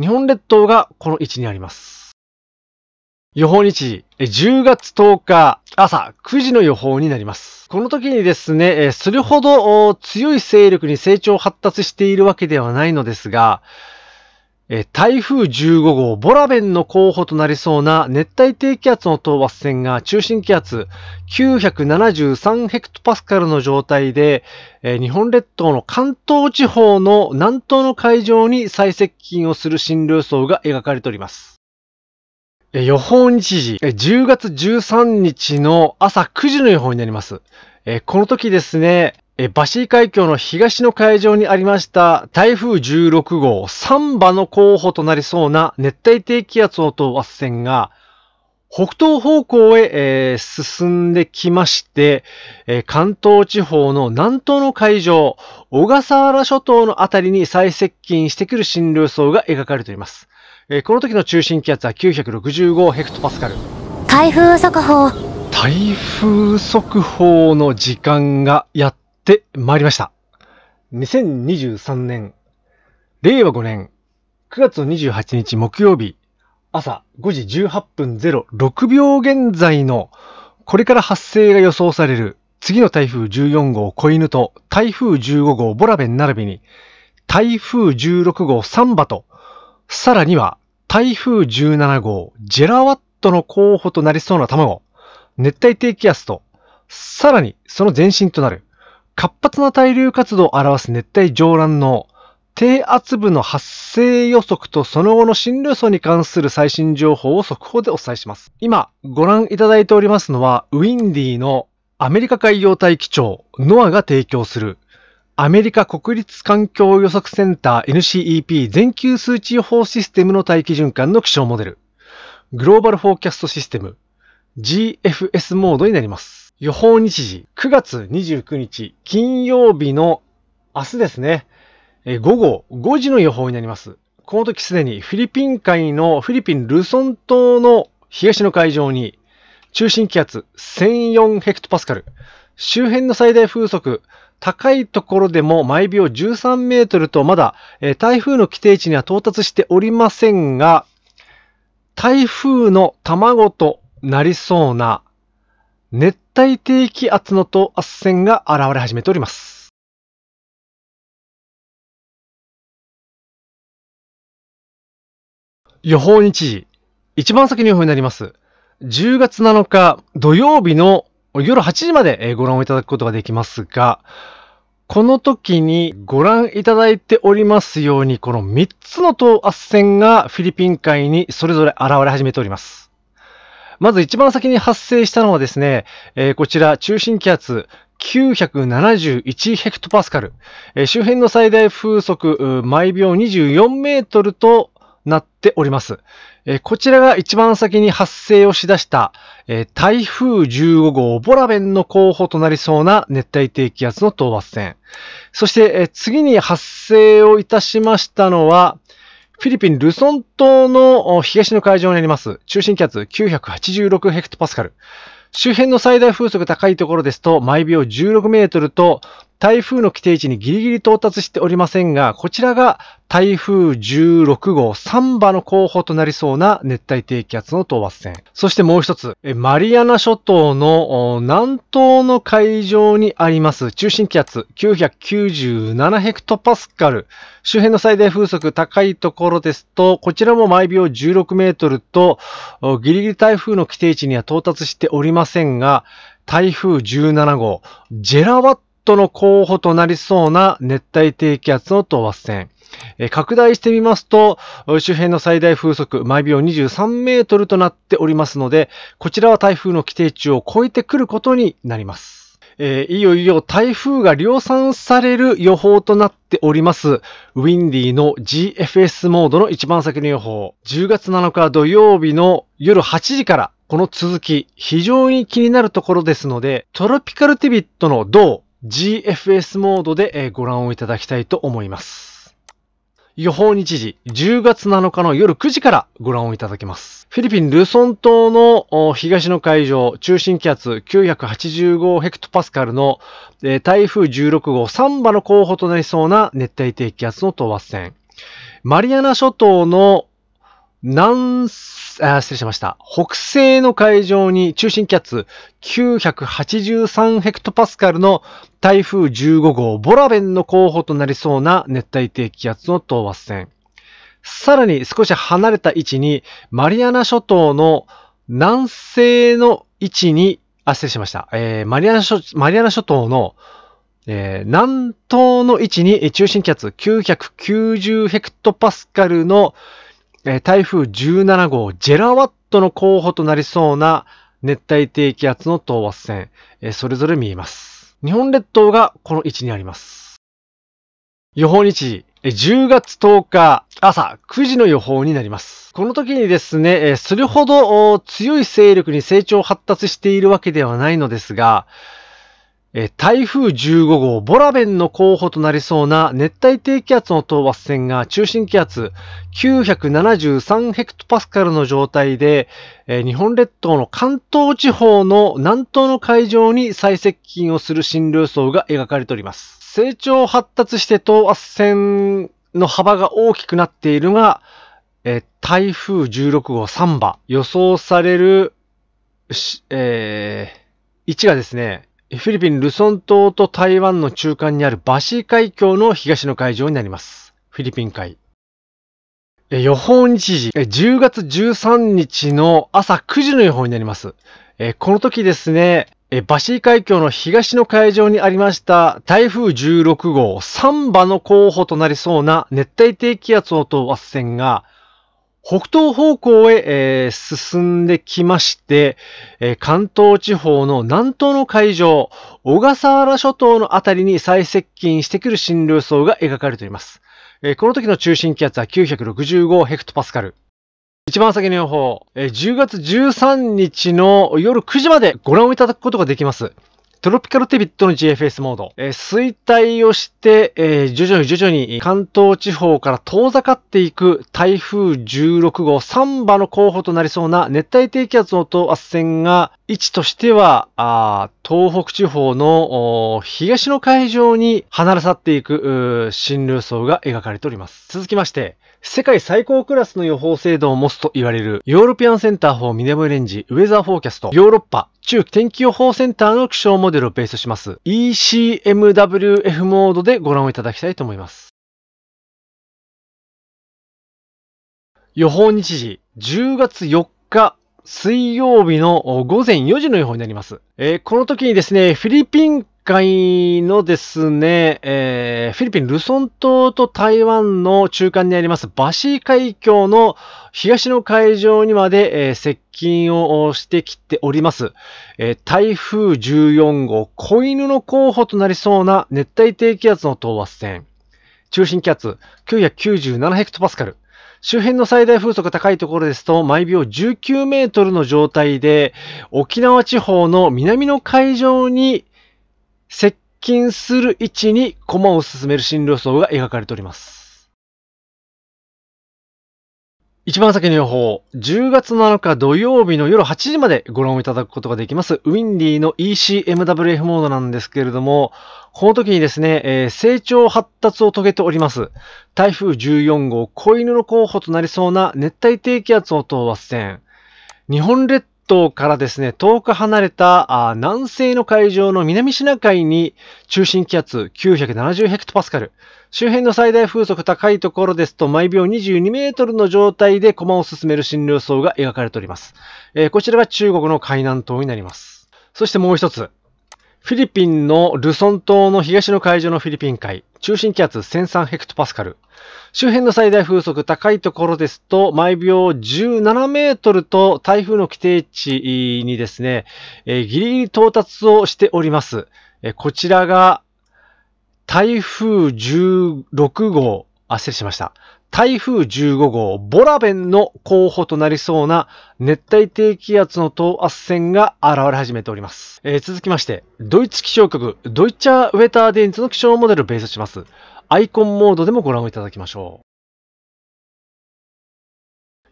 日本列島がこの位置にあります。予報日時、10月10日朝9時の予報になります。この時にですね、それほど強い勢力に成長発達しているわけではないのですが、え台風15号、ボラベンの候補となりそうな熱帯低気圧の討伐線が中心気圧973ヘクトパスカルの状態で、え日本列島の関東地方の南東の海上に最接近をする進流層が描かれております。え予報日時、10月13日の朝9時の予報になります。えこの時ですね、えバシー海峡の東の海上にありました台風16号3波の候補となりそうな熱帯低気圧の等圧線が北東方向へ、えー、進んできまして、えー、関東地方の南東の海上、小笠原諸島のあたりに最接近してくる進路予想が描かれています。えー、この時の中心気圧は965ヘクトパスカル。台風速報。台風速報の時間がやってってまいりました。2023年、令和5年、9月28日木曜日、朝5時18分06秒現在の、これから発生が予想される次の台風14号子犬と台風15号ボラベン並びに、台風16号サンバと、さらには台風17号ジェラワットの候補となりそうな卵、熱帯低気圧と、さらにその前身となる活発な対流活動を表す熱帯上乱の低圧部の発生予測とその後の進路予想に関する最新情報を速報でお伝えします。今ご覧いただいておりますのはウィンディのアメリカ海洋大気庁 NOAA が提供するアメリカ国立環境予測センター NCEP 全球数値予報システムの大気循環の気象モデルグローバルフォーキャストシステム GFS モードになります。予報日時9月29日金曜日の明日ですね、え午後5時の予報になります。この時すでにフィリピン海のフィリピンルソン島の東の海上に中心気圧1004ヘクトパスカル、周辺の最大風速、高いところでも毎秒13メートルとまだ、え台風の規定値には到達しておりませんが、台風の卵となりそうな熱帯低気圧の等圧線が現れ始めております。予報日時、一番先の予報になります。10月7日土曜日の夜8時までご覧いただくことができますが、この時にご覧いただいておりますように、この3つの等圧線がフィリピン海にそれぞれ現れ始めております。まず一番先に発生したのはですね、えー、こちら中心気圧、971ヘクトパスカル。周辺の最大風速、毎秒24メートルとなっております。こちらが一番先に発生をしだした、台風15号ボラベンの候補となりそうな熱帯低気圧の討伐線。そして、次に発生をいたしましたのは、フィリピン・ルソン島の東の海上にあります。中心気圧986ヘクトパスカル。周辺の最大風速高いところですと、毎秒16メートルと、台風の規定値にギリギリ到達しておりませんが、こちらが台風16号サンバの候補となりそうな熱帯低気圧の討伐線。そしてもう一つ、マリアナ諸島の南東の海上にあります中心気圧997ヘクトパスカル。周辺の最大風速高いところですと、こちらも毎秒16メートルと、ギリギリ台風の規定値には到達しておりませんが、台風17号、ジェラワットの候補となりそうな熱帯低気圧の等圧線。拡大してみますと、周辺の最大風速、毎秒23メートルとなっておりますので、こちらは台風の規定値を超えてくることになります。えー、いよいよ台風が量産される予報となっております。ウィンディの GFS モードの一番先の予報。10月7日土曜日の夜8時から、この続き、非常に気になるところですので、トロピカルティビットの銅、GFS モードでご覧をいただきたいと思います。予報日時10月7日の夜9時からご覧をいただけます。フィリピン・ルソン島の東の海上、中心気圧985ヘクトパスカルの台風16号3波の候補となりそうな熱帯低気圧の等圧線。マリアナ諸島の南、あ、失礼しました。北西の海上に中心気圧983ヘクトパスカルの台風15号ボラベンの候補となりそうな熱帯低気圧の等圧線。さらに少し離れた位置にマリアナ諸島の南西の位置に、あ、失礼しました。えー、マリアナ諸マリアナ諸島のえー、南東の位置に中心気圧990ヘクトパスカルのえ台風17号、ジェラワットの候補となりそうな熱帯低気圧の等圧線、えそれぞれ見えます。日本列島がこの位置にあります。予報日時、10月10日朝9時の予報になります。この時にですね、それほど強い勢力に成長発達しているわけではないのですが、え台風15号、ボラベンの候補となりそうな熱帯低気圧の等圧線が中心気圧973ヘクトパスカルの状態で、え日本列島の関東地方の南東の海上に最接近をする進流層が描かれております。成長発達して等圧線の幅が大きくなっているが、え台風16号3波、予想される、えー、位置がですね、フィリピン・ルソン島と台湾の中間にあるバシー海峡の東の海上になります。フィリピン海。予報日時、10月13日の朝9時の予報になります。この時ですね、バシー海峡の東の海上にありました台風16号サンバの候補となりそうな熱帯低気圧の等圧線が北東方向へ、えー、進んできまして、えー、関東地方の南東の海上、小笠原諸島のあたりに最接近してくる進流層が描かれています。えー、この時の中心気圧は965ヘクトパスカル。一番先の予報、えー、10月13日の夜9時までご覧いただくことができます。トロピカルテビットの GFS モード、えー、衰退をして、えー、徐々に徐々に関東地方から遠ざかっていく台風16号3波の候補となりそうな熱帯低気圧の等圧線が位置としては、あ東北地方の東の海上に離れ去っていく新流層が描かれております。続きまして、世界最高クラスの予報精度を持つと言われるヨーロピアンセンターフォーミネムレンジウェザーフォーキャストヨーロッパ中天気予報センターの気象モデルをベースとします ECMWF モードでご覧いただきたいと思います。予報日時10月4日水曜日の午前4時の予報になります。えー、この時にですね、フィリピン海のですね、えー、フィリピン・ルソン島と台湾の中間にありますバシー海峡の東の海上にまで、えー、接近をしてきております、えー、台風14号、子犬の候補となりそうな熱帯低気圧の等圧線。中心気圧997ヘクトパスカル。周辺の最大風速高いところですと、毎秒19メートルの状態で、沖縄地方の南の海上に接近する位置に駒を進める進路予想が描かれております。一番先の予報、10月7日土曜日の夜8時までご覧いただくことができます、ウィンディの ECMWF モードなんですけれども、この時にですね、えー、成長発達を遂げております、台風14号、子犬の候補となりそうな熱帯低気圧を等圧線、日本列島からですね、遠く離れた南西の海上の南シナ海に中心気圧970ヘクトパスカル、周辺の最大風速高いところですと毎秒22メートルの状態で駒を進める診療層が描かれております。えー、こちらが中国の海南島になります。そしてもう一つ、フィリピンのルソン島の東の海上のフィリピン海、中心気圧1003ヘクトパスカル。周辺の最大風速高いところですと、毎秒17メートルと台風の規定値にですね、えー、ギリギリ到達をしております。えー、こちらが台風16号、あ、失礼しました。台風15号ボラベンの候補となりそうな熱帯低気圧の等圧線が現れ始めております。えー、続きまして、ドイツ気象局ドイチャーウェターデンツの気象モデルをベースします。アイコンモードでもご覧いただきましょう。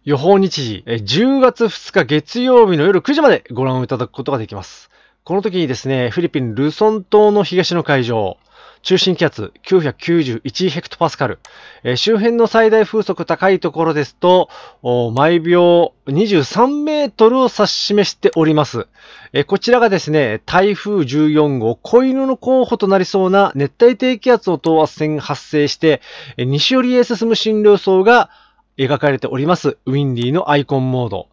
予報日時、10月2日月曜日の夜9時までご覧いただくことができます。この時にですね、フィリピン・ルソン島の東の海上、中心気圧991ヘクトパスカル、え周辺の最大風速高いところですと、毎秒23メートルを指し示しております、えこちらがですね、台風14号、子犬の候補となりそうな熱帯低気圧を等圧線が発生して、え西寄りへ進む診療層が描かれております、ウィンディのアイコンモード。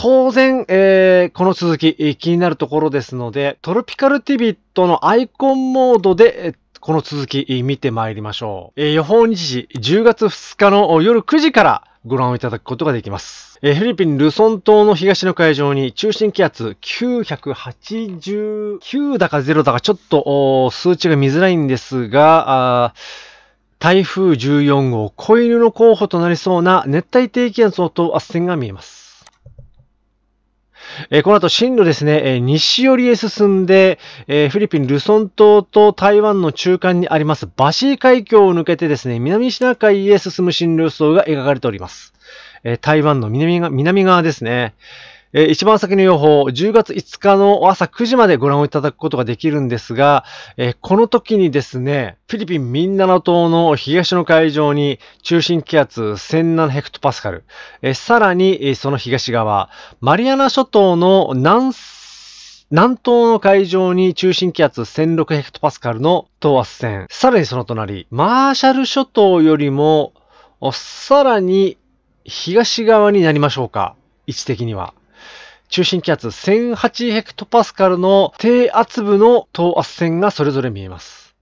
当然、えー、この続き気になるところですので、トロピカルティビットのアイコンモードで、この続き見てまいりましょう。えー、予報日時10月2日の夜9時からご覧いただくことができます。えー、フィリピン・ルソン島の東の海上に中心気圧989だか0だかちょっと数値が見づらいんですが、台風14号、子犬の候補となりそうな熱帯低気圧の等圧線が見えます。えー、この後進路ですね、えー、西寄りへ進んで、えー、フィリピン・ルソン島と台湾の中間にありますバシー海峡を抜けてですね、南シナ海へ進む進路予想が描かれております。え台湾の南が南側ですね。えー、一番先の予報、10月5日の朝9時までご覧いただくことができるんですが、えー、この時にですね、フィリピンミンナナ島の東の海上に中心気圧1007ヘクトパスカル、えー、さらに、その東側、マリアナ諸島の南南東の海上に中心気圧1006ヘクトパスカルの等圧線。さらにその隣、マーシャル諸島よりも、さらに東側になりましょうか。位置的には。中心気圧1008ヘクトパスカルの低圧部の等圧線がそれぞれ見えます。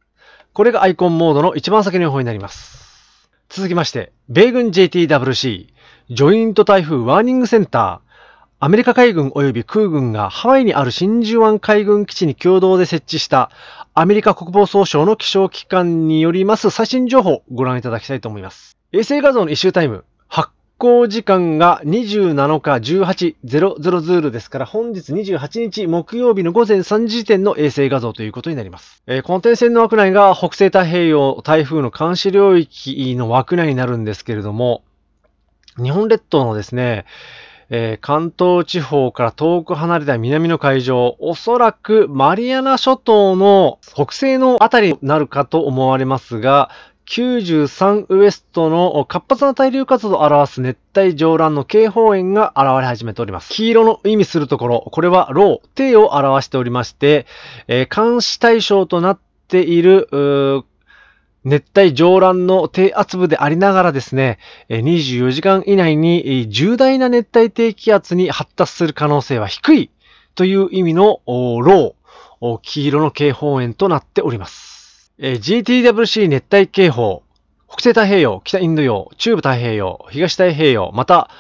これがアイコンモードの一番先の予報になります。続きまして、米軍 JTWC、ジョイント台風ワーニングセンター、アメリカ海軍及び空軍がハワイにある真珠湾海軍基地に共同で設置したアメリカ国防総省の気象機関によります最新情報をご覧いただきたいと思います。衛星画像の一周タイム、発行時間が27日18.00ですから、本日28日木曜日の午前3時時点の衛星画像ということになります。えー、この点線の枠内が北西太平洋台風の監視領域の枠内になるんですけれども、日本列島のですね、えー、関東地方から遠く離れた南の海上、おそらくマリアナ諸島の北西のあたりになるかと思われますが、93ウエストの活発な対流活動を表す熱帯上乱の警報円が現れ始めております。黄色の意味するところ、これはロー、低を表しておりまして、えー、監視対象となっている、熱帯上乱の低圧部でありながらですね、24時間以内に重大な熱帯低気圧に発達する可能性は低いという意味のロー、黄色の警報円となっております。えー、GTWC 熱帯警報、北西太平洋、北インド洋、中部太平洋、東太平洋、また、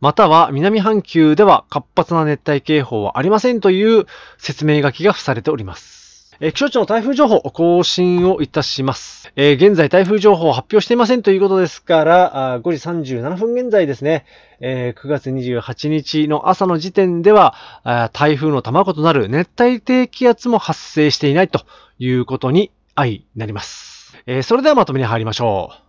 または南半球では活発な熱帯警報はありませんという説明書きが付されております。えー、気象庁の台風情報更新をいたします。えー、現在台風情報を発表していませんということですから、あ5時37分現在ですね、えー、9月28日の朝の時点では、あ台風の卵となる熱帯低気圧も発生していないということに愛になります。えー、それではまとめに入りましょう。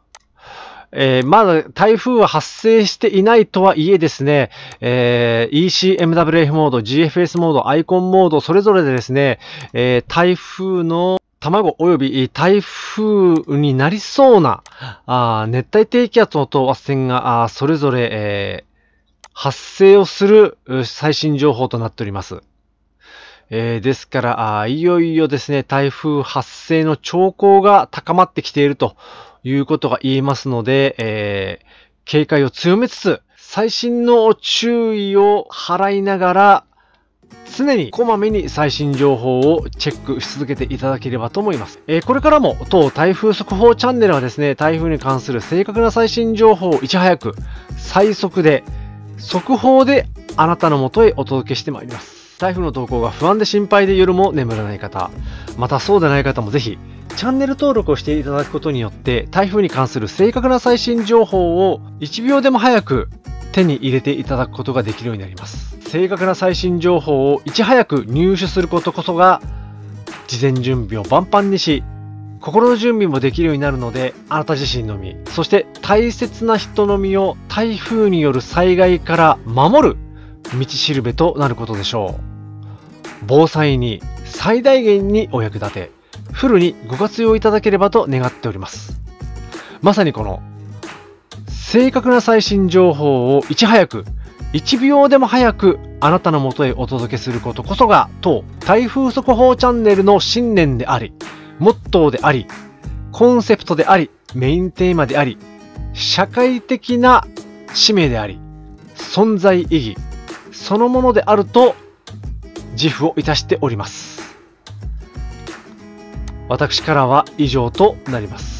えー、まだ台風は発生していないとはいえですね、えー、ECMWF モード、GFS モード、アイコンモード、それぞれでですね、えー、台風の卵及び台風になりそうなあ熱帯低気圧の等圧線があそれぞれ、えー、発生をする最新情報となっております。えー、ですからあ、いよいよですね、台風発生の兆候が高まってきているということが言えますので、えー、警戒を強めつつ、最新の注意を払いながら、常にこまめに最新情報をチェックし続けていただければと思います。えー、これからも当台風速報チャンネルはですね、台風に関する正確な最新情報をいち早く最速で、速報であなたのもとへお届けしてまいります。台風の動向が不安で心配で夜も眠らない方、またそうでない方もぜひ、チャンネル登録をしていただくことによって、台風に関する正確な最新情報を1秒でも早く手に入れていただくことができるようになります。正確な最新情報をいち早く入手することこそが、事前準備を万ンにし、心の準備もできるようになるので、あなた自身の身、そして大切な人の身を台風による災害から守る道しるべとなることでしょう。防災に最大限にお役立て、フルにご活用いただければと願っております。まさにこの、正確な最新情報をいち早く、1秒でも早くあなたのもとへお届けすることこそが、当台風速報チャンネルの信念であり、モットーであり、コンセプトであり、メインテーマであり、社会的な使命であり、存在意義、そのものであると自負をいたしております。私からは以上となります。